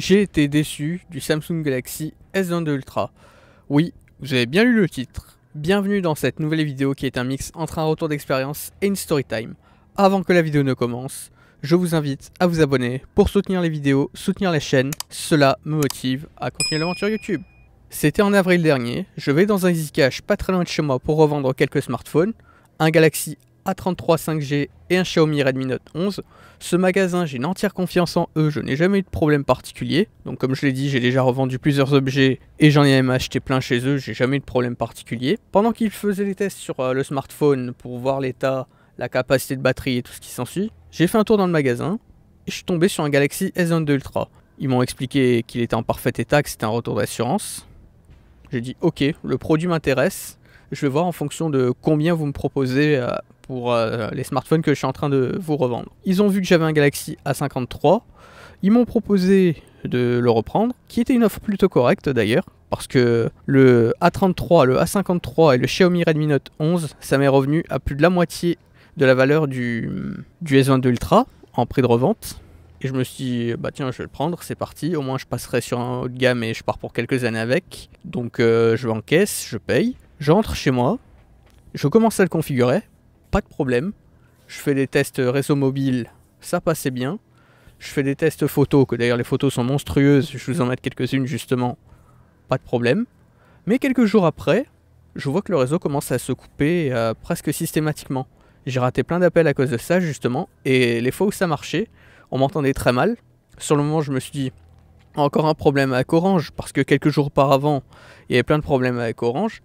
J'ai été déçu du Samsung Galaxy S22 Ultra. Oui, vous avez bien lu le titre. Bienvenue dans cette nouvelle vidéo qui est un mix entre un retour d'expérience et une story time. Avant que la vidéo ne commence, je vous invite à vous abonner pour soutenir les vidéos, soutenir la chaîne, cela me motive à continuer l'aventure YouTube. C'était en avril dernier, je vais dans un cache pas très loin de chez moi pour revendre quelques smartphones, un Galaxy a33 5G et un Xiaomi Redmi Note 11. Ce magasin, j'ai une entière confiance en eux, je n'ai jamais eu de problème particulier. Donc comme je l'ai dit, j'ai déjà revendu plusieurs objets et j'en ai même acheté plein chez eux, j'ai jamais eu de problème particulier. Pendant qu'ils faisaient les tests sur euh, le smartphone pour voir l'état, la capacité de batterie et tout ce qui s'ensuit, j'ai fait un tour dans le magasin et je suis tombé sur un Galaxy S22 Ultra. Ils m'ont expliqué qu'il était en parfait état, que c'était un retour d'assurance. J'ai dit ok, le produit m'intéresse je vais voir en fonction de combien vous me proposez euh, pour euh, les smartphones que je suis en train de vous revendre. Ils ont vu que j'avais un Galaxy A53, ils m'ont proposé de le reprendre, qui était une offre plutôt correcte d'ailleurs, parce que le A33, le A53 et le Xiaomi Redmi Note 11, ça m'est revenu à plus de la moitié de la valeur du, du S22 Ultra en prix de revente. Et je me suis dit, bah tiens, je vais le prendre, c'est parti, au moins je passerai sur un haut de gamme et je pars pour quelques années avec. Donc euh, je encaisse, je paye, j'entre chez moi, je commence à le configurer, pas de problème. Je fais des tests réseau mobile, ça passait bien. Je fais des tests photos, que d'ailleurs les photos sont monstrueuses, je vous en mettre quelques-unes justement, pas de problème. Mais quelques jours après, je vois que le réseau commence à se couper euh, presque systématiquement. J'ai raté plein d'appels à cause de ça justement, et les fois où ça marchait, on m'entendait très mal. Sur le moment, je me suis dit, encore un problème avec Orange, parce que quelques jours auparavant, il y avait plein de problèmes avec Orange.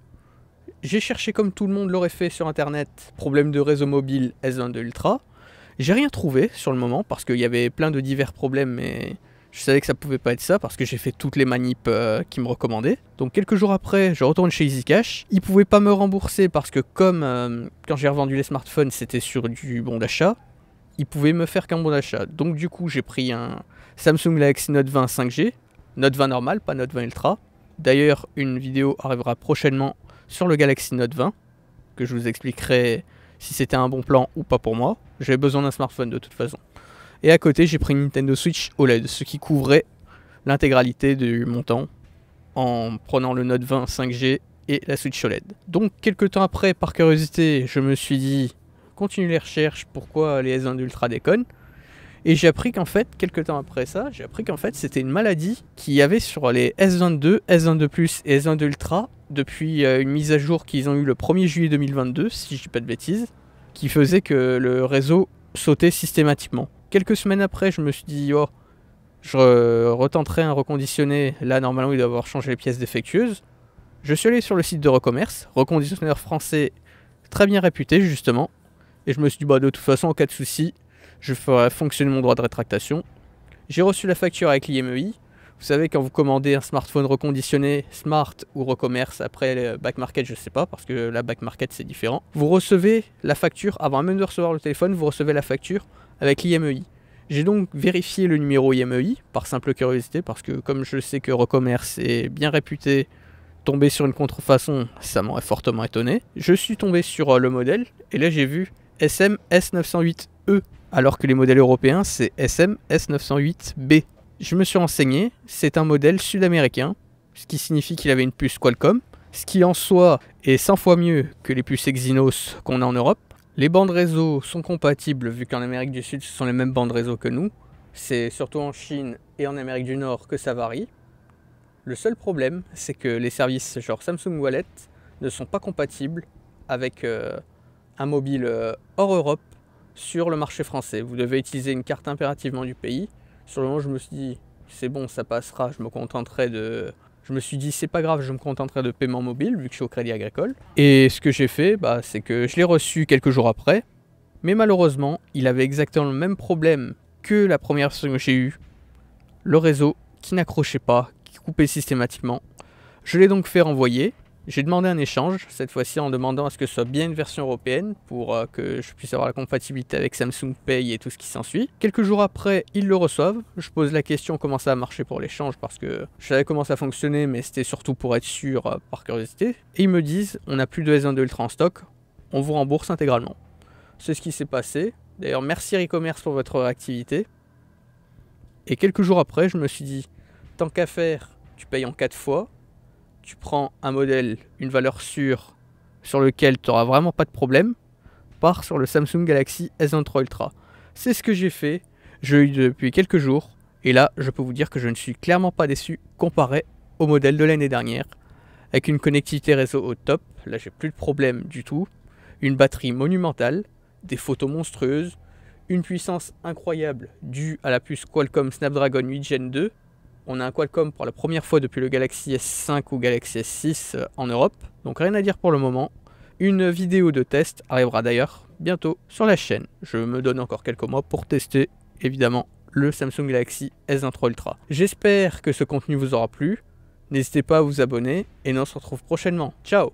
J'ai cherché comme tout le monde l'aurait fait sur internet, problème de réseau mobile S22 Ultra. J'ai rien trouvé sur le moment parce qu'il y avait plein de divers problèmes, mais je savais que ça pouvait pas être ça parce que j'ai fait toutes les manips euh, qui me recommandaient. Donc quelques jours après, je retourne chez EasyCash. Ils pouvaient pas me rembourser parce que comme euh, quand j'ai revendu les smartphones, c'était sur du bon d'achat, ils pouvaient me faire qu'un bon d'achat. Donc du coup, j'ai pris un Samsung Galaxy Note 20 5G, Note 20 normal, pas Note 20 Ultra. D'ailleurs, une vidéo arrivera prochainement sur le Galaxy Note 20, que je vous expliquerai si c'était un bon plan ou pas pour moi. J'avais besoin d'un smartphone de toute façon. Et à côté, j'ai pris une Nintendo Switch OLED, ce qui couvrait l'intégralité du montant en prenant le Note 20 5G et la Switch OLED. Donc quelques temps après, par curiosité, je me suis dit, continue les recherches, pourquoi les S1 Ultra déconnent et j'ai appris qu'en fait, quelques temps après ça, j'ai appris qu'en fait, c'était une maladie qui y avait sur les S22, S22 Plus et S22 Ultra depuis euh, une mise à jour qu'ils ont eu le 1er juillet 2022, si je dis pas de bêtises, qui faisait que le réseau sautait systématiquement. Quelques semaines après, je me suis dit, oh, je retenterai un reconditionné. Là, normalement, il doit avoir changé les pièces défectueuses. Je suis allé sur le site de Recommerce, reconditionneur français très bien réputé, justement. Et je me suis dit, bah, de toute façon, en cas de souci, je ferai fonctionner mon droit de rétractation. J'ai reçu la facture avec l'IMEI. Vous savez, quand vous commandez un smartphone reconditionné, smart ou recommerce, après le back market, je ne sais pas, parce que la back market c'est différent, vous recevez la facture, avant même de recevoir le téléphone, vous recevez la facture avec l'IMEI. J'ai donc vérifié le numéro IMEI e par simple curiosité, parce que comme je sais que Recommerce est bien réputé, tomber sur une contrefaçon, ça m'aurait fortement étonné. Je suis tombé sur euh, le modèle, et là j'ai vu sms 908 e alors que les modèles européens c'est sms 908 b je me suis renseigné, c'est un modèle sud-américain, ce qui signifie qu'il avait une puce Qualcomm, ce qui en soi est 100 fois mieux que les puces Exynos qu'on a en Europe. Les bandes réseau sont compatibles vu qu'en Amérique du Sud ce sont les mêmes bandes réseau que nous. C'est surtout en Chine et en Amérique du Nord que ça varie. Le seul problème, c'est que les services genre Samsung Wallet ne sont pas compatibles avec euh, un mobile euh, hors Europe sur le marché français. Vous devez utiliser une carte impérativement du pays sur le moment, je me suis dit, c'est bon, ça passera, je me contenterai de. Je me suis dit, c'est pas grave, je me contenterai de paiement mobile vu que je suis au Crédit Agricole. Et ce que j'ai fait, bah, c'est que je l'ai reçu quelques jours après. Mais malheureusement, il avait exactement le même problème que la première fois que j'ai eu Le réseau qui n'accrochait pas, qui coupait systématiquement. Je l'ai donc fait renvoyer. J'ai demandé un échange, cette fois-ci en demandant à ce que ce soit bien une version européenne pour euh, que je puisse avoir la compatibilité avec Samsung Pay et tout ce qui s'ensuit. Quelques jours après, ils le reçoivent. Je pose la question comment ça a marché pour l'échange parce que je savais comment ça fonctionnait, mais c'était surtout pour être sûr euh, par curiosité. Et ils me disent on n'a plus de s 12 Ultra en stock, on vous rembourse intégralement. C'est ce qui s'est passé. D'ailleurs, merci e-commerce pour votre activité. Et quelques jours après, je me suis dit tant qu'à faire, tu payes en 4 fois tu prends un modèle, une valeur sûre, sur lequel tu n'auras vraiment pas de problème, Pars sur le Samsung Galaxy S23 Ultra. C'est ce que j'ai fait, je l'ai eu depuis quelques jours, et là je peux vous dire que je ne suis clairement pas déçu comparé au modèle de l'année dernière, avec une connectivité réseau au top, là j'ai plus de problème du tout, une batterie monumentale, des photos monstrueuses, une puissance incroyable due à la puce Qualcomm Snapdragon 8 Gen 2, on a un Qualcomm pour la première fois depuis le Galaxy S5 ou Galaxy S6 euh, en Europe, donc rien à dire pour le moment. Une vidéo de test arrivera d'ailleurs bientôt sur la chaîne. Je me donne encore quelques mois pour tester évidemment le Samsung Galaxy S23 Ultra. J'espère que ce contenu vous aura plu. N'hésitez pas à vous abonner et on se retrouve prochainement. Ciao